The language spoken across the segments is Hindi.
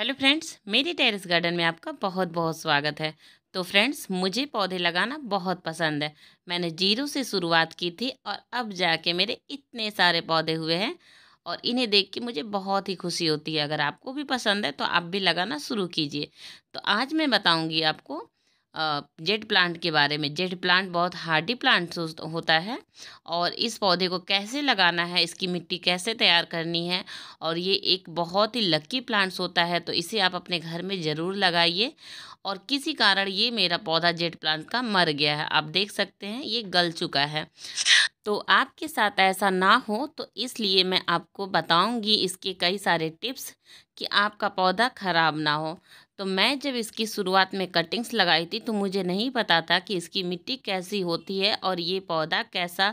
हेलो फ्रेंड्स मेरी टेरेस गार्डन में आपका बहुत बहुत स्वागत है तो फ्रेंड्स मुझे पौधे लगाना बहुत पसंद है मैंने जीरो से शुरुआत की थी और अब जाके मेरे इतने सारे पौधे हुए हैं और इन्हें देख के मुझे बहुत ही खुशी होती है अगर आपको भी पसंद है तो आप भी लगाना शुरू कीजिए तो आज मैं बताऊँगी आपको जेट प्लांट के बारे में जेट प्लांट बहुत हार्डी प्लांट होता है और इस पौधे को कैसे लगाना है इसकी मिट्टी कैसे तैयार करनी है और ये एक बहुत ही लक्की प्लांट्स होता है तो इसे आप अपने घर में ज़रूर लगाइए और किसी कारण ये मेरा पौधा जेट प्लांट का मर गया है आप देख सकते हैं ये गल चुका है तो आपके साथ ऐसा ना हो तो इसलिए मैं आपको बताऊंगी इसके कई सारे टिप्स कि आपका पौधा ख़राब ना हो तो मैं जब इसकी शुरुआत में कटिंग्स लगाई थी तो मुझे नहीं पता था कि इसकी मिट्टी कैसी होती है और ये पौधा कैसा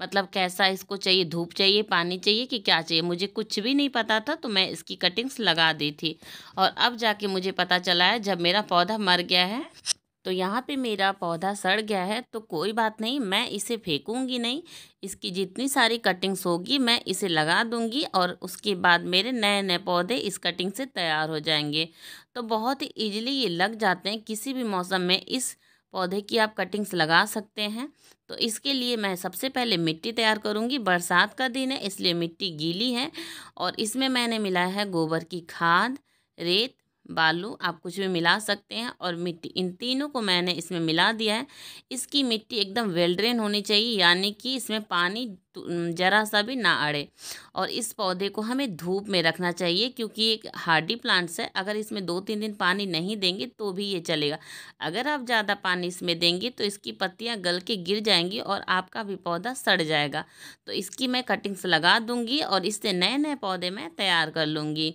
मतलब कैसा इसको चाहिए धूप चाहिए पानी चाहिए कि क्या चाहिए मुझे कुछ भी नहीं पता था तो मैं इसकी कटिंग्स लगा दी थी और अब जाके मुझे पता चला है जब मेरा पौधा मर गया है तो यहाँ पे मेरा पौधा सड़ गया है तो कोई बात नहीं मैं इसे फेंकूँगी नहीं इसकी जितनी सारी कटिंग्स होगी मैं इसे लगा दूँगी और उसके बाद मेरे नए नए पौधे इस कटिंग से तैयार हो जाएंगे तो बहुत ही ईजिली ये लग जाते हैं किसी भी मौसम में इस पौधे की आप कटिंग्स लगा सकते हैं तो इसके लिए मैं सबसे पहले मिट्टी तैयार करूँगी बरसात का दिन है इसलिए मिट्टी गीली है और इसमें मैंने मिलाया है गोबर की खाद रेत बालू आप कुछ भी मिला सकते हैं और मिट्टी इन तीनों को मैंने इसमें मिला दिया है इसकी मिट्टी एकदम वेल ड्रेन होनी चाहिए यानी कि इसमें पानी ज़रा सा भी ना अड़े और इस पौधे को हमें धूप में रखना चाहिए क्योंकि एक हार्डी प्लांट्स है अगर इसमें दो तीन दिन पानी नहीं देंगे तो भी ये चलेगा अगर आप ज़्यादा पानी इसमें देंगे तो इसकी पत्तियाँ गल के गिर जाएंगी और आपका भी पौधा सड़ जाएगा तो इसकी मैं कटिंग्स लगा दूँगी और इससे नए नए पौधे मैं तैयार कर लूँगी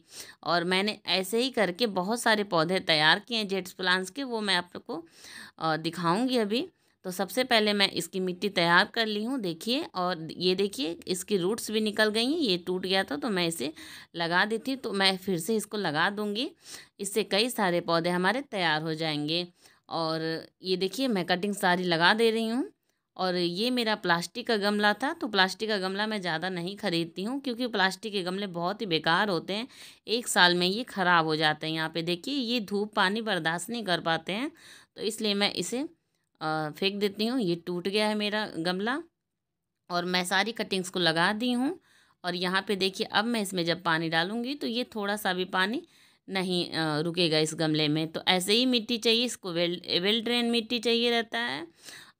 और मैंने ऐसे ही करके बहुत सारे पौधे तैयार किए हैं जेट्स प्लांट्स के वो मैं आपको दिखाऊँगी अभी तो सबसे पहले मैं इसकी मिट्टी तैयार कर ली हूँ देखिए और ये देखिए इसकी रूट्स भी निकल गई हैं ये टूट गया था तो मैं इसे लगा देती तो मैं फिर से इसको लगा दूँगी इससे कई सारे पौधे हमारे तैयार हो जाएंगे और ये देखिए मैं कटिंग सारी लगा दे रही हूँ और ये मेरा प्लास्टिक का गमला था तो प्लास्टिक का गमला मैं ज़्यादा नहीं ख़रीदती हूँ क्योंकि प्लास्टिक के गमले बहुत ही बेकार होते हैं एक साल में ये ख़राब हो जाते हैं यहाँ पे देखिए ये धूप पानी बर्दाश्त नहीं कर पाते हैं तो इसलिए मैं इसे फेंक देती हूँ ये टूट गया है मेरा गमला और मैं सारी कटिंग्स को लगा दी हूँ और यहाँ पे देखिए अब मैं इसमें जब पानी डालूँगी तो ये थोड़ा सा भी पानी नहीं रुकेगा इस गमले में तो ऐसे ही मिट्टी चाहिए इसको वेल वेल ड्रेन मिट्टी चाहिए रहता है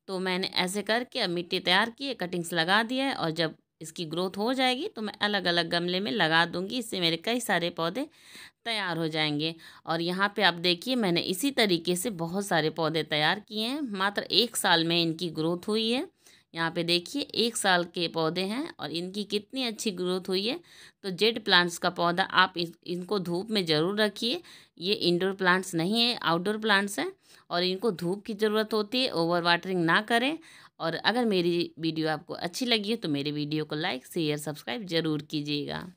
तो मैंने ऐसे करके अब मिट्टी तैयार की है कटिंग्स लगा दिया है और जब इसकी ग्रोथ हो जाएगी तो मैं अलग अलग गमले में लगा दूंगी इससे मेरे कई सारे पौधे तैयार हो जाएंगे और यहाँ पे आप देखिए मैंने इसी तरीके से बहुत सारे पौधे तैयार किए हैं मात्र एक साल में इनकी ग्रोथ हुई है यहाँ पे देखिए एक साल के पौधे हैं और इनकी कितनी अच्छी ग्रोथ हुई है तो जेड प्लांट्स का पौधा आप इनको धूप में ज़रूर रखिए ये इंडोर प्लांट्स नहीं है आउटडोर प्लांट्स हैं और इनको धूप की ज़रूरत होती है ओवर वाटरिंग ना करें और अगर मेरी वीडियो आपको अच्छी लगी है तो मेरे वीडियो को लाइक शेयर सब्सक्राइब ज़रूर कीजिएगा